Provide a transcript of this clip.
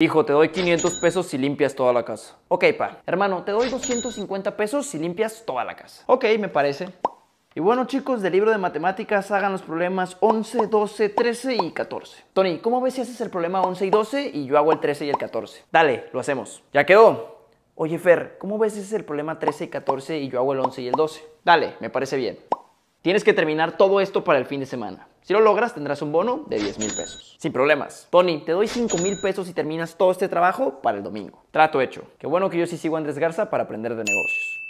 Hijo, te doy 500 pesos si limpias toda la casa. Ok, pa. Hermano, te doy 250 pesos si limpias toda la casa. Ok, me parece. Y bueno chicos, del libro de matemáticas hagan los problemas 11, 12, 13 y 14. Tony, ¿cómo ves si haces el problema 11 y 12 y yo hago el 13 y el 14? Dale, lo hacemos. Ya quedó. Oye Fer, ¿cómo ves si haces el problema 13 y 14 y yo hago el 11 y el 12? Dale, me parece bien. Tienes que terminar todo esto para el fin de semana. Si lo logras, tendrás un bono de 10 mil pesos. Sin problemas. Tony, te doy 5 mil pesos y terminas todo este trabajo para el domingo. Trato hecho. Qué bueno que yo sí sigo a Andrés Garza para aprender de negocios.